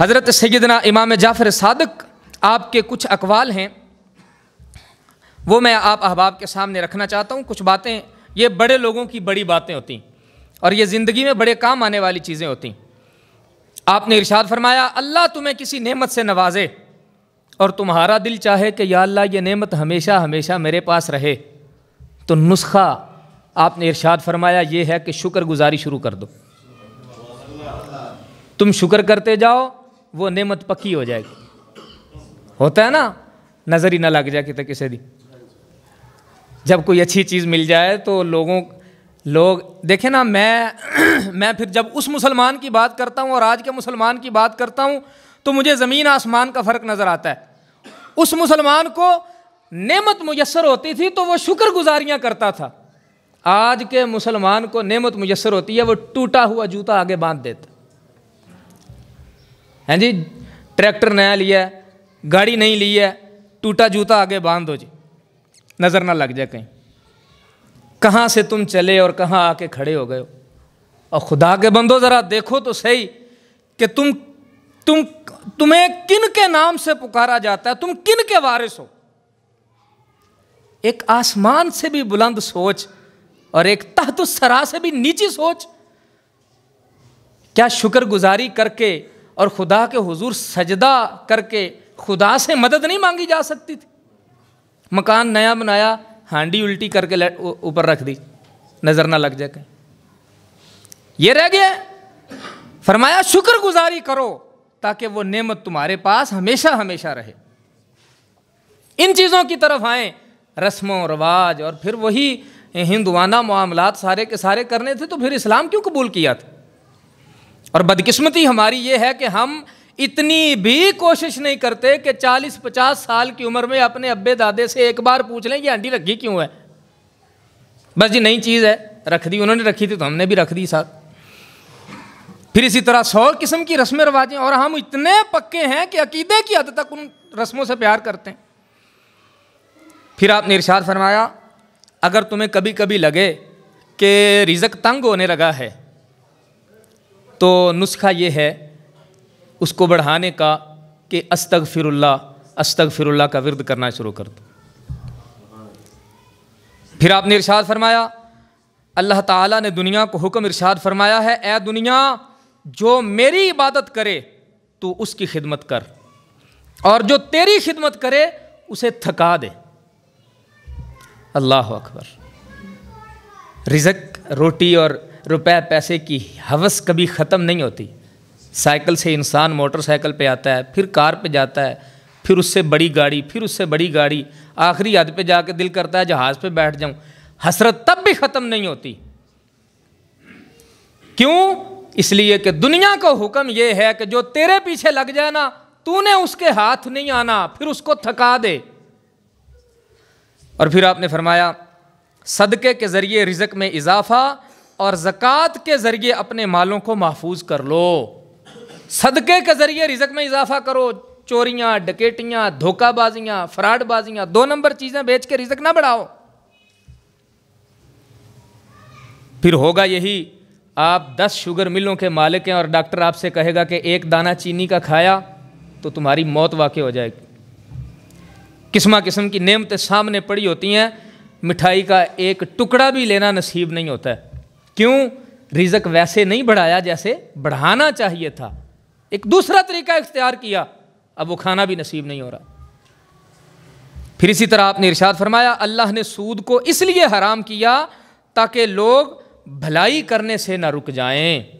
हज़रत सैदना इमाम जाफ़र सदक आपके कुछ अकवाल हैं वो मैं आप अहबाब के सामने रखना चाहता हूँ कुछ बातें ये बड़े लोगों की बड़ी बातें होती और ये ज़िंदगी में बड़े काम आने वाली चीज़ें होती आपने इरशाद फरमाया अल्लाह तुम्हें किसी नेमत से नवाजे और तुम्हारा दिल चाहे कि या अल्लाह ये नेमत हमेशा हमेशा मेरे पास रहे तो नुस्खा आपने इरशाद फरमाया ये है कि शुक्रगुजारी शुरू कर दो तुम शुक्र करते जाओ वो नेमत पक्की हो जाएगी होता है ना नज़र ही ना लग जाए कितने किसी दी जब कोई अच्छी चीज़ मिल जाए तो लोगों लोग देखें ना मैं मैं फिर जब उस मुसलमान की बात करता हूँ और आज के मुसलमान की बात करता हूँ तो मुझे ज़मीन आसमान का फ़र्क नज़र आता है उस मुसलमान को नेमत मुयसर होती थी तो वो शुक्र गुजारियाँ करता था आज के मुसलमान को नेमत मुयसर होती है वो टूटा हुआ जूता आगे बांध देता हैं हाँ जी ट्रैक्टर नया लिया गाड़ी नहीं ली है टूटा जूता आगे बांध दो जी नज़र ना लग जाए कहीं कहाँ से तुम चले और कहाँ आके खड़े हो गए हो और खुदा के बंदो ज़रा देखो तो सही कि तुम तुम तुम्हें किन के नाम से पुकारा जाता है तुम किन के वारिस हो एक आसमान से भी बुलंद सोच और एक तहत सरा से भी नीची सोच क्या शुक्रगुजारी करके और खुदा के हुजूर सजदा करके खुदा से मदद नहीं मांगी जा सकती थी मकान नया बनाया हांडी उल्टी करके ऊपर रख दी नज़र ना लग जाए कहीं ये रह गया फरमाया शुक्रगुजारी करो ताकि वो नेमत तुम्हारे पास हमेशा हमेशा रहे इन चीज़ों की तरफ आए रस्मों रवाज और फिर वही हिंदवाना मामला सारे के सारे करने थे तो फिर इस्लाम क्यों कबूल किया था और बदकिस्मती हमारी ये है कि हम इतनी भी कोशिश नहीं करते कि 40-50 साल की उम्र में अपने अब्बे दादे से एक बार पूछ लें ये आंटी रखी क्यों है बस जी नई चीज़ है रख दी उन्होंने रखी थी तो हमने भी रख दी साथ फिर इसी तरह सौ किस्म की रस्में रवाजें और हम इतने पक्के हैं कि अकीदे की हद तक उन रस्मों से प्यार करते हैं फिर आपने इरशाद फरमाया अगर तुम्हें कभी कभी लगे कि रिजक तंग होने लगा है तो नुस्खा ये है उसको बढ़ाने का कि अस्तग फिरुल्ला अस्तग फिरल्ला का विरद करना शुरू कर दो फिर आपने इरशाद फरमाया अल्लाह ताला ने दुनिया को हुक्म इरशाद फरमाया है ए दुनिया जो मेरी इबादत करे तो उसकी खिदमत कर और जो तेरी खिदमत करे उसे थका दे अल्लाह अकबर रिजक रोटी और रुपए पैसे की हवस कभी ख़त्म नहीं होती साइकिल से इंसान मोटरसाइकिल पे आता है फिर कार पे जाता है फिर उससे बड़ी गाड़ी फिर उससे बड़ी गाड़ी आखिरी हद पे जाके दिल करता है जहाज़ पे बैठ जाऊं हसरत तब भी ख़त्म नहीं होती क्यों इसलिए कि दुनिया का हुक्म ये है कि जो तेरे पीछे लग जाए ना तूने उसके हाथ नहीं आना फिर उसको थका दे और फिर आपने फरमाया सदक़े के ज़रिए रिजक में इजाफ़ा और ज़क़़त के ज़रिए अपने मालों को महफूज कर लो सदक़े के ज़रिए रिजक में इजाफा करो चोरियाँ डकेटियाँ धोखाबाजियाँ फ्राडबाजियाँ दो नंबर चीज़ें बेच के रिजक ना बढ़ाओ फिर होगा यही आप दस शुगर मिलों के मालिक हैं और डॉक्टर आपसे कहेगा कि एक दाना चीनी का खाया तो तुम्हारी मौत वाकई हो जाएगी किस्मा किस्म की नेमतें सामने पड़ी होती हैं मिठाई का एक टुकड़ा भी लेना नसीब नहीं होता है क्यों रिजक वैसे नहीं बढ़ाया जैसे बढ़ाना चाहिए था एक दूसरा तरीका इख्तियार किया अब वो खाना भी नसीब नहीं हो रहा फिर इसी तरह आपने इरशाद फरमाया अल्लाह ने सूद को इसलिए हराम किया ताकि लोग भलाई करने से ना रुक जाएं